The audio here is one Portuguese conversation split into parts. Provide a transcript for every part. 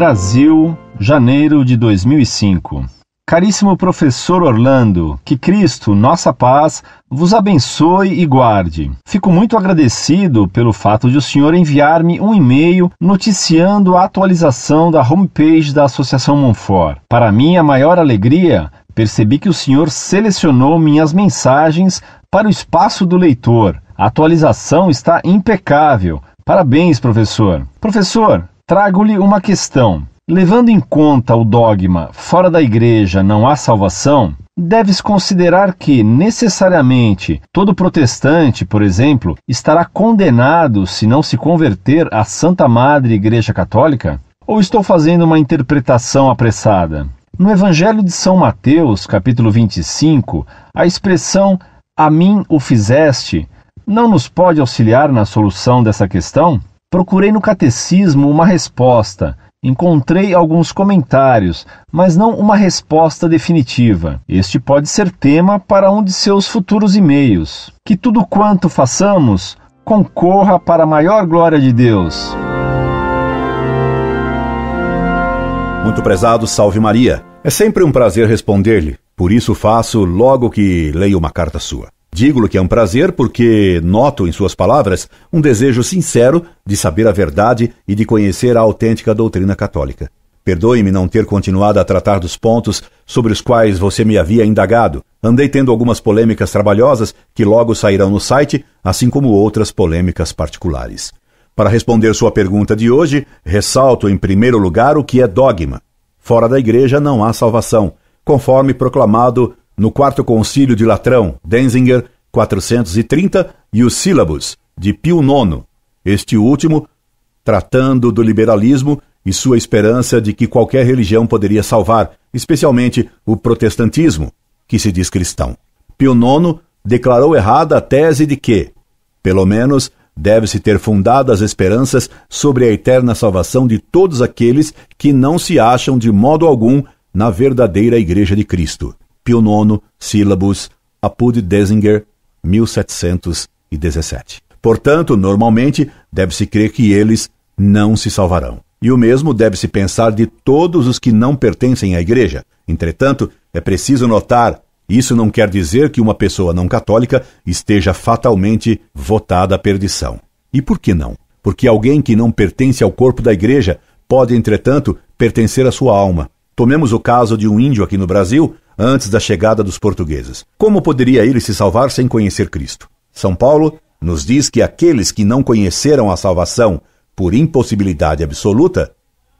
Brasil, janeiro de 2005. Caríssimo professor Orlando, que Cristo, nossa paz, vos abençoe e guarde. Fico muito agradecido pelo fato de o senhor enviar-me um e-mail noticiando a atualização da homepage da Associação Monfort. Para mim, a maior alegria percebi que o senhor selecionou minhas mensagens para o espaço do leitor. A atualização está impecável. Parabéns, professor. Professor, Trago-lhe uma questão. Levando em conta o dogma fora da igreja não há salvação, deves considerar que, necessariamente, todo protestante, por exemplo, estará condenado se não se converter à Santa Madre Igreja Católica? Ou estou fazendo uma interpretação apressada? No Evangelho de São Mateus, capítulo 25, a expressão a mim o fizeste não nos pode auxiliar na solução dessa questão? Procurei no catecismo uma resposta, encontrei alguns comentários, mas não uma resposta definitiva. Este pode ser tema para um de seus futuros e-mails. Que tudo quanto façamos concorra para a maior glória de Deus. Muito prezado, salve Maria. É sempre um prazer responder-lhe, por isso faço logo que leio uma carta sua. Digo-lhe que é um prazer porque noto em suas palavras um desejo sincero de saber a verdade e de conhecer a autêntica doutrina católica. Perdoe-me não ter continuado a tratar dos pontos sobre os quais você me havia indagado. Andei tendo algumas polêmicas trabalhosas que logo sairão no site, assim como outras polêmicas particulares. Para responder sua pergunta de hoje, ressalto em primeiro lugar o que é dogma. Fora da igreja não há salvação, conforme proclamado no Quarto Concílio de Latrão, Denzinger, 430, e os Sílabos, de Pio IX, este último tratando do liberalismo e sua esperança de que qualquer religião poderia salvar, especialmente o protestantismo, que se diz cristão. Pio IX declarou errada a tese de que, pelo menos, deve-se ter fundado as esperanças sobre a eterna salvação de todos aqueles que não se acham de modo algum na verdadeira Igreja de Cristo. Pio IX, sílabus, Apud Desinger, 1717. Portanto, normalmente, deve-se crer que eles não se salvarão. E o mesmo deve-se pensar de todos os que não pertencem à Igreja. Entretanto, é preciso notar isso não quer dizer que uma pessoa não católica esteja fatalmente votada à perdição. E por que não? Porque alguém que não pertence ao corpo da igreja pode, entretanto, pertencer à sua alma. Tomemos o caso de um índio aqui no Brasil antes da chegada dos portugueses. Como poderia ele se salvar sem conhecer Cristo? São Paulo nos diz que aqueles que não conheceram a salvação por impossibilidade absoluta,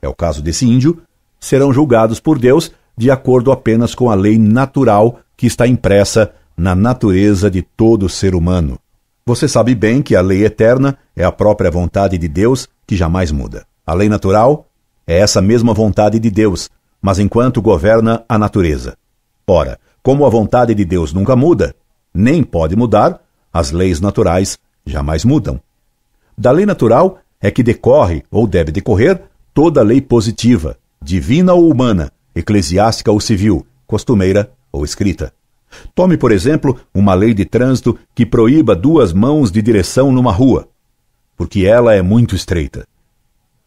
é o caso desse índio, serão julgados por Deus de acordo apenas com a lei natural que está impressa na natureza de todo ser humano. Você sabe bem que a lei eterna é a própria vontade de Deus que jamais muda. A lei natural é essa mesma vontade de Deus, mas enquanto governa a natureza. Ora, como a vontade de Deus nunca muda, nem pode mudar, as leis naturais jamais mudam. Da lei natural é que decorre ou deve decorrer toda lei positiva, divina ou humana, eclesiástica ou civil, costumeira ou escrita. Tome, por exemplo, uma lei de trânsito que proíba duas mãos de direção numa rua, porque ela é muito estreita.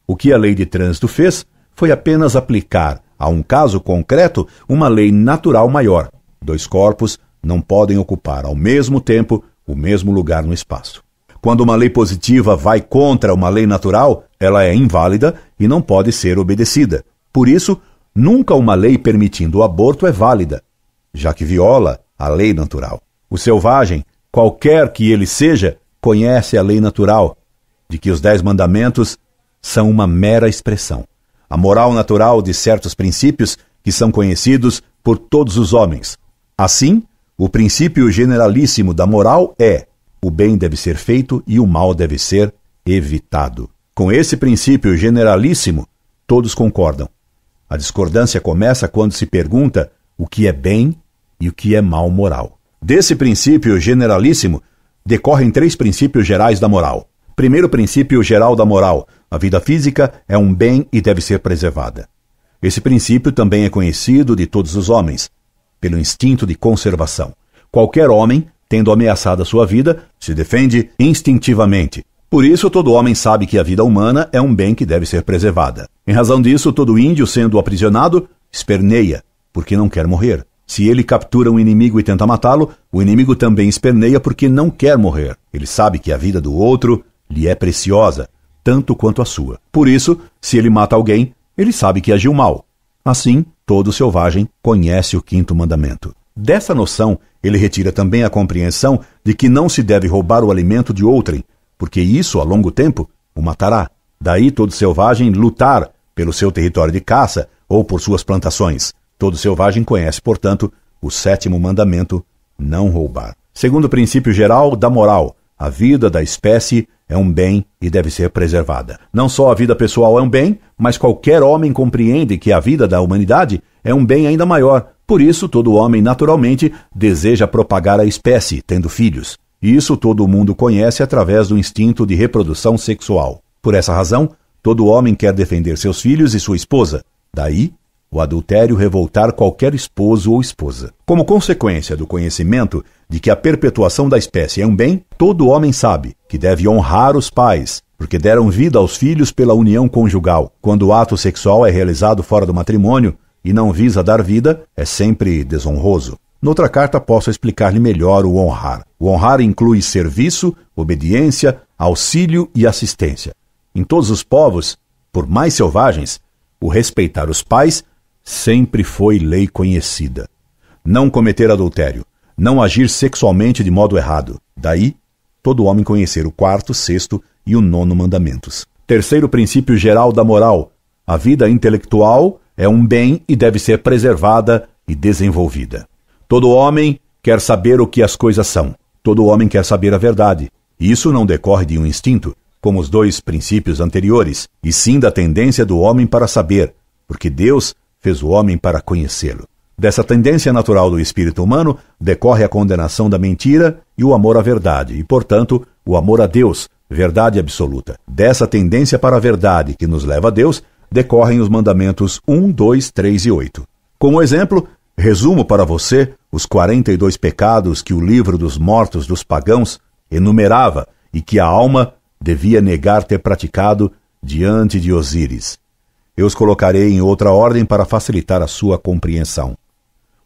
O que a lei de trânsito fez foi apenas aplicar a um caso concreto uma lei natural maior. Dois corpos não podem ocupar ao mesmo tempo o mesmo lugar no espaço. Quando uma lei positiva vai contra uma lei natural, ela é inválida e não pode ser obedecida. Por isso, nunca uma lei permitindo o aborto é válida, já que viola a lei natural. O selvagem, qualquer que ele seja, conhece a lei natural, de que os Dez Mandamentos são uma mera expressão a moral natural de certos princípios que são conhecidos por todos os homens. Assim, o princípio generalíssimo da moral é: o bem deve ser feito e o mal deve ser evitado. Com esse princípio generalíssimo, todos concordam. A discordância começa quando se pergunta o que é bem e o que é mal moral. Desse princípio generalíssimo decorrem três princípios gerais da moral. Primeiro princípio geral da moral: a vida física é um bem e deve ser preservada. Esse princípio também é conhecido de todos os homens, pelo instinto de conservação. Qualquer homem, tendo ameaçada sua vida, se defende instintivamente. Por isso, todo homem sabe que a vida humana é um bem que deve ser preservada. Em razão disso, todo índio, sendo aprisionado, esperneia, porque não quer morrer. Se ele captura um inimigo e tenta matá-lo, o inimigo também esperneia porque não quer morrer. Ele sabe que a vida do outro lhe é preciosa tanto quanto a sua. Por isso, se ele mata alguém, ele sabe que agiu mal. Assim, todo selvagem conhece o quinto mandamento. Dessa noção, ele retira também a compreensão de que não se deve roubar o alimento de outrem, porque isso, a longo tempo, o matará. Daí todo selvagem lutar pelo seu território de caça ou por suas plantações. Todo selvagem conhece, portanto, o sétimo mandamento: não roubar. Segundo o princípio geral da moral, a vida da espécie é um bem e deve ser preservada. Não só a vida pessoal é um bem, mas qualquer homem compreende que a vida da humanidade é um bem ainda maior. Por isso, todo homem naturalmente deseja propagar a espécie, tendo filhos. Isso todo mundo conhece através do instinto de reprodução sexual. Por essa razão, todo homem quer defender seus filhos e sua esposa. Daí o adultério revoltar qualquer esposo ou esposa. Como consequência do conhecimento de que a perpetuação da espécie é um bem, todo homem sabe que deve honrar os pais, porque deram vida aos filhos pela união conjugal. Quando o ato sexual é realizado fora do matrimônio e não visa dar vida, é sempre desonroso. Noutra carta posso explicar-lhe melhor o honrar. O honrar inclui serviço, obediência, auxílio e assistência. Em todos os povos, por mais selvagens, o respeitar os pais Sempre foi lei conhecida. Não cometer adultério, não agir sexualmente de modo errado. Daí, todo homem conhecer o quarto, sexto e o nono mandamentos. Terceiro princípio geral da moral: a vida intelectual é um bem e deve ser preservada e desenvolvida. Todo homem quer saber o que as coisas são. Todo homem quer saber a verdade. Isso não decorre de um instinto, como os dois princípios anteriores, e sim da tendência do homem para saber, porque Deus fez o homem para conhecê-lo. Dessa tendência natural do espírito humano decorre a condenação da mentira e o amor à verdade, e, portanto, o amor a Deus, verdade absoluta. Dessa tendência para a verdade que nos leva a Deus decorrem os mandamentos 1, 2, 3 e 8. Como exemplo, resumo para você os 42 pecados que o livro dos mortos dos pagãos enumerava e que a alma devia negar ter praticado diante de Osíris. Eu os colocarei em outra ordem para facilitar a sua compreensão.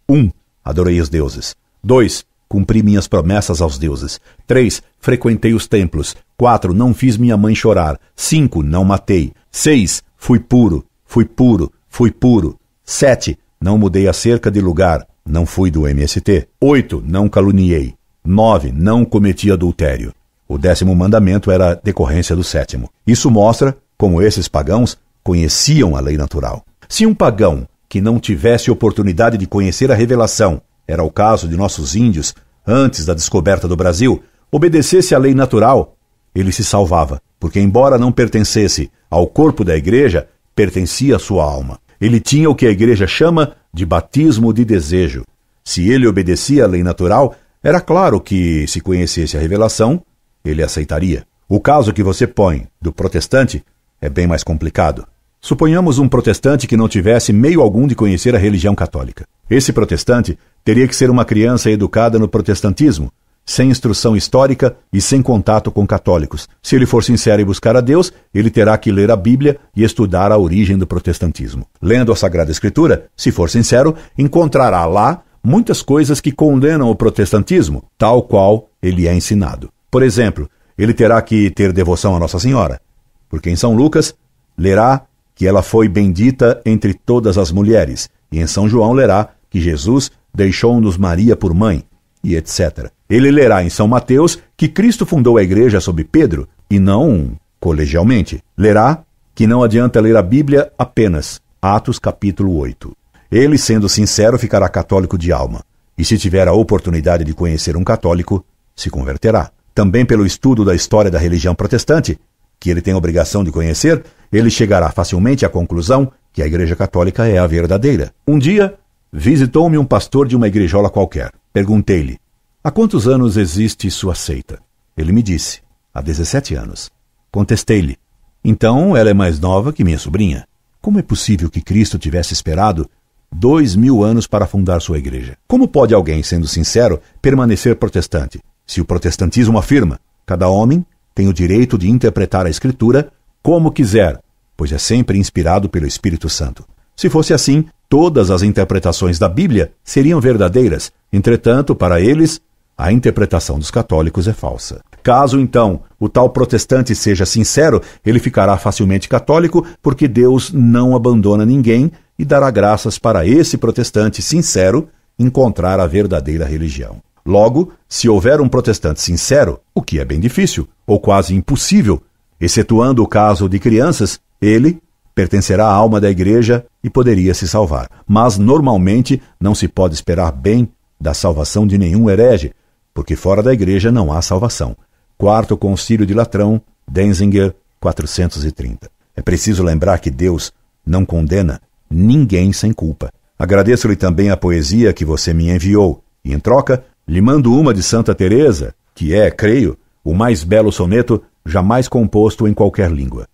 1. Um, adorei os deuses. 2. Cumpri minhas promessas aos deuses. 3. Frequentei os templos. 4. Não fiz minha mãe chorar. 5. Não matei. 6. Fui puro, fui puro, fui puro. 7. Não mudei a cerca de lugar. Não fui do MST. 8. Não caluniei. 9. Não cometi adultério. O décimo mandamento era decorrência do sétimo. Isso mostra como esses pagãos conheciam a lei natural. Se um pagão que não tivesse oportunidade de conhecer a revelação, era o caso de nossos índios antes da descoberta do Brasil, obedecesse à lei natural, ele se salvava, porque embora não pertencesse ao corpo da igreja, pertencia à sua alma. Ele tinha o que a igreja chama de batismo de desejo. Se ele obedecia à lei natural, era claro que, se conhecesse a revelação, ele aceitaria. O caso que você põe do protestante é bem mais complicado. Suponhamos um protestante que não tivesse meio algum de conhecer a religião católica. Esse protestante teria que ser uma criança educada no protestantismo, sem instrução histórica e sem contato com católicos. Se ele for sincero e buscar a Deus, ele terá que ler a Bíblia e estudar a origem do protestantismo. Lendo a Sagrada Escritura, se for sincero, encontrará lá muitas coisas que condenam o protestantismo, tal qual ele é ensinado. Por exemplo, ele terá que ter devoção a Nossa Senhora, porque em São Lucas lerá que ela foi bendita entre todas as mulheres, e em São João lerá que Jesus deixou-nos Maria por mãe, e etc. Ele lerá em São Mateus que Cristo fundou a igreja sob Pedro, e não colegialmente. Lerá que não adianta ler a Bíblia apenas, Atos capítulo 8. Ele, sendo sincero, ficará católico de alma, e se tiver a oportunidade de conhecer um católico, se converterá. Também pelo estudo da história da religião protestante, que ele tem a obrigação de conhecer, ele chegará facilmente à conclusão que a Igreja Católica é a verdadeira. Um dia, visitou-me um pastor de uma igrejola qualquer. Perguntei-lhe: Há quantos anos existe sua seita? Ele me disse: Há 17 anos. Contestei-lhe: Então ela é mais nova que minha sobrinha. Como é possível que Cristo tivesse esperado dois mil anos para fundar sua igreja? Como pode alguém, sendo sincero, permanecer protestante? Se o protestantismo afirma: cada homem tem o direito de interpretar a Escritura como quiser, pois é sempre inspirado pelo Espírito Santo. Se fosse assim, todas as interpretações da Bíblia seriam verdadeiras, entretanto, para eles, a interpretação dos católicos é falsa. Caso então o tal protestante seja sincero, ele ficará facilmente católico, porque Deus não abandona ninguém e dará graças para esse protestante sincero encontrar a verdadeira religião. Logo, se houver um protestante sincero, o que é bem difícil, ou quase impossível, excetuando o caso de crianças, ele pertencerá à alma da igreja e poderia se salvar. Mas normalmente não se pode esperar bem da salvação de nenhum herege, porque fora da igreja não há salvação. Quarto Concílio de Latrão, Denzinger, 430. É preciso lembrar que Deus não condena ninguém sem culpa. Agradeço-lhe também a poesia que você me enviou e em troca lhe mando uma de Santa Teresa, que é, creio, el más belo soneto jamás compuesto en em cualquier lengua,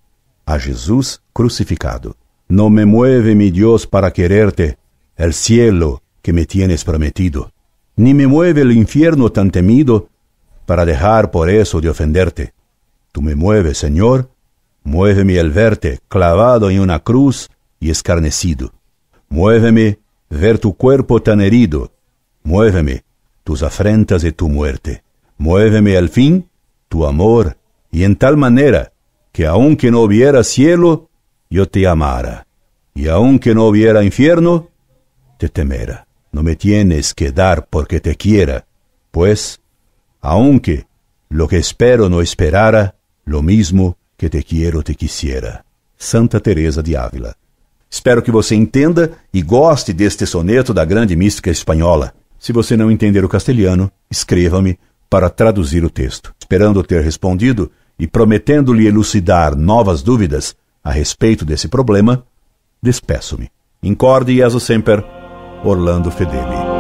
A Jesús crucificado. No me mueve mi Dios para quererte, el cielo que me tienes prometido, ni me mueve el infierno tan temido para dejar por eso de ofenderte. Tú me mueves, Señor, muéveme el verte clavado en una cruz y escarnecido. Muéveme ver tu cuerpo tan herido. Muéveme tus afrentas y tu muerte. Muéveme al fin tu amor, y en tal manera que aunque no hubiera cielo, yo te amara, y aunque no hubiera infierno, te temera. No me tienes que dar porque te quiera, pues, aunque lo que espero no esperara, lo mismo que te quiero te quisiera. Santa Teresa de Ávila. Espero que você entenda e goste deste soneto da grande mística espanhola. Se você não entender o castelhano, escreva-me para traduzir o texto. Esperando ter respondido e prometendo-lhe elucidar novas dúvidas a respeito desse problema, despeço-me. Incorde e aso semper, Orlando Fedeli.